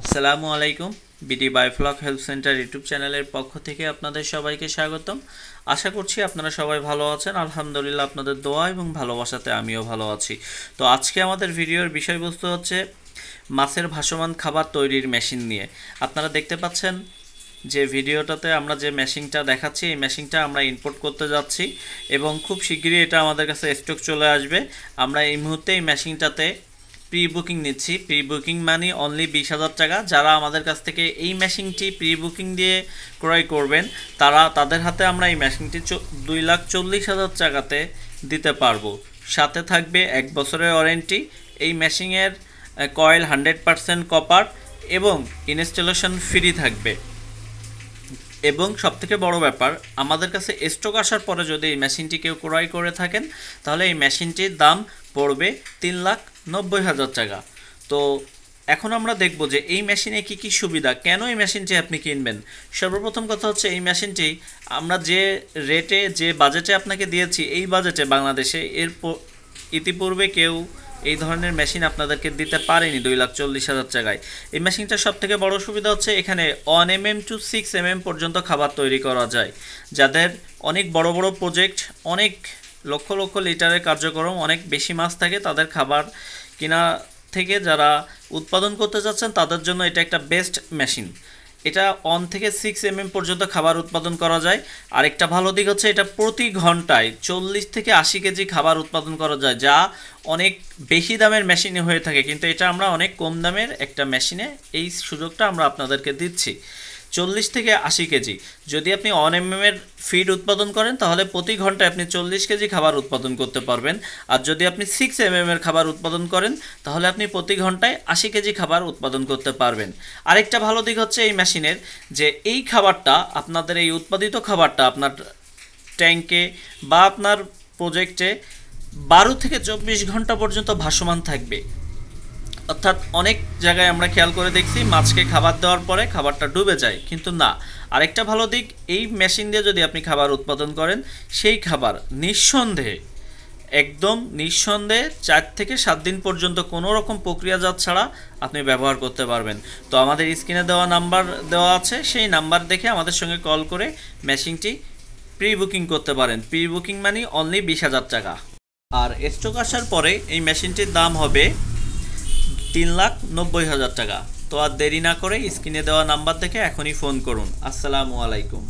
আসসালামু আলাইকুম BD biofloc health centre YouTube চ্যানেলের পক্ষ থেকে আপনাদের সবাইকে স্বাগতম আশা করছি আপনারা সবাই ভালো আছেন আলহামদুলিল্লাহ আপনাদের দোয়া এবং ভালোবাসাতে আমিও ভালো আছি তো আজকে আমাদের ভিডিওর বিষয়বস্তু হচ্ছে মাছের ভাসমান খাবার তৈরির মেশিন নিয়ে আপনারা দেখতে পাচ্ছেন যে ভিডিওটাতে আমরা যে মেশিনটা দেখাচ্ছি এই মেশিনটা আমরা ইম্পোর্ট করতে যাচ্ছি এবং খুব শীঘ্রই এটা আমাদের কাছে স্টক চলে আসবে আমরা এই মুহূর্তে এই মেশিনটাতে প্রি বুকিং নিচ্ছি প্রি বুকিং মানে অনলি বিশ হাজার টাকা যারা আমাদের কাছ থেকে এই মেশিনটি প্রি বুকিং দিয়ে ক্রয় করবেন তারা তাদের হাতে আমরা এই মেশিনটি দুই লাখ চল্লিশ হাজার টাকাতে দিতে পারবো সাথে থাকবে এক বছরের ওয়ারেন্টি এই মেশিনের কয়েল হান্ড্রেড পারসেন্ট কপার এবং ইনস্টলেশন ফ্রি থাকবে এবং সবথেকে বড় ব্যাপার আমাদের কাছে স্টক আসার পরে যদি এই মেশিনটি কেউ ক্রয় করে থাকেন তাহলে এই মেশিনটির দাম পড়বে তিন লাখ নব্বই হাজার টাকা তো এখন আমরা দেখব যে এই মেশিনে কি কি সুবিধা কেন এই মেশিনটি আপনি কিনবেন সর্বপ্রথম কথা হচ্ছে এই মেশিনটি আমরা যে রেটে যে বাজেটে আপনাকে দিয়েছি এই বাজেটে বাংলাদেশে এর ইতিপূর্বে কেউ এই ধরনের মেশিন আপনাদেরকে দিতে পারেনি দুই লাখ চল্লিশ হাজার টাকায় এই মেশিনটার থেকে বড় সুবিধা হচ্ছে এখানে one M M two six M M পর্যন্ত খাবার তৈরি করা যায় যাদের অনেক বড় বড় প্রজেক্ট অনেক লক্ষ লক্ষ লিটারের কার্যক্রম অনেক বেশি মাছ থাকে তাদের খাবার কেনা থেকে যারা উৎপাদন করতে যাচ্ছেন তাদের জন্য এটা একটা বেস্ট মেশিন এটা অন থেকে সিক্স এম পর্যন্ত খাবার উৎপাদন করা যায় আরেকটা ভালো দিক হচ্ছে এটা প্রতি ঘন্টায় চল্লিশ থেকে আশি কেজি খাবার উৎপাদন করা যায় যা অনেক বেশি দামের মেশিনে হয়ে থাকে কিন্তু এটা আমরা অনেক কম দামের একটা মেশিনে এই সুযোগটা আমরা আপনাদেরকে দিচ্ছি চল্লিশ থেকে আশি কেজি যদি আপনি অন এম এর ফিড উৎপাদন করেন তাহলে প্রতি ঘন্টায় আপনি চল্লিশ কেজি খাবার উৎপাদন করতে পারবেন আর যদি আপনি সিক্স এম এর খাবার উৎপাদন করেন তাহলে আপনি প্রতি ঘন্টায় আশি কেজি খাবার উৎপাদন করতে পারবেন আরেকটা ভালো দিক হচ্ছে এই মেশিনের যে এই খাবারটা আপনাদের এই উৎপাদিত খাবারটা আপনার ট্যাঙ্কে বা আপনার প্রজেক্টে বারো থেকে চব্বিশ ঘন্টা পর্যন্ত ভাসমান থাকবে অর্থাৎ অনেক জায়গায় আমরা খেয়াল করে দেখছি মাছকে খাবার দেওয়ার পরে খাবারটা ডুবে যায় কিন্তু না আরেকটা ভালো দিক এই মেশিন দিয়ে যদি আপনি খাবার উৎপাদন করেন সেই খাবার নিঃসন্দেহে একদম নিঃসন্দেহে চার থেকে সাত দিন পর্যন্ত কোনো রকম প্রক্রিয়াজাত ছাড়া আপনি ব্যবহার করতে পারবেন তো আমাদের স্ক্রিনে দেওয়া নাম্বার দেওয়া আছে সেই নাম্বার দেখে আমাদের সঙ্গে কল করে মেশিনটি প্রি বুকিং করতে পারেন প্রি বুকিং মানে অনলি বিশ হাজার টাকা আর স্টক আসার পরে এই মেশিনটির দাম হবে তিন লাখ নব্বই হাজার টাকা তো আর দেরি না করে স্ক্রিনে দেওয়া নাম্বার থেকে এখনই ফোন করুন আসসালামু আলাইকুম